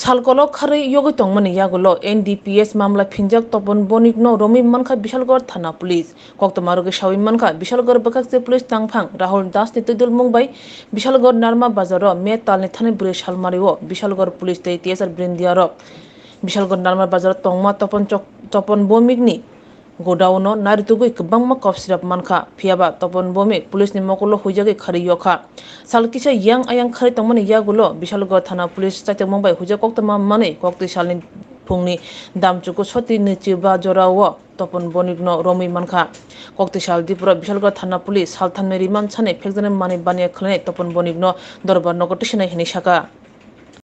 সালকলক খারে ইয়োগই তংমানি ইয়াগুলো এন ডি পি এস মামলা ফিনজাক তপন বনিক ন রমি মানখা বিশালগড় থানা পুলিশ কক্তমারগে সাউি মানখা বিশালগড় বাকাকসে পুলিশ তাংফাং রাহুল দাস নেতৃদুল মুম্বাই বিশালগড় নার্মা বাজার মে তালনি থানে বুড়ে সালমারি ও Bishalgarh police T S R বৃন্দিয়ার বিশালগড় নার্মা বাজার তংমা তপন চক Tapan বমিকনি godown no naritugui kwbangma cough syrup mankha phiaba topon bomi police ni mokulo huijagui khariyo kha salkisa yang ayang khari tongmani yagulo bishalgড় থানা পুলিশ চাইতে মুম্বাই হুজা কক্তমা মানে কক্তি সালনি ফুংনি দামচুকু সতি নিচি বা জোরাও তপন বনিক ন রমি মানখা কক্তিশাল দ্বীপুরা বিশালগড় থানা পুলিশ সালথান রিমান ছানে ফেকজানের মানে বানিয়ে খেলে তপন বনিক ন দরবার নগর টিসেনাই হিনি শাখা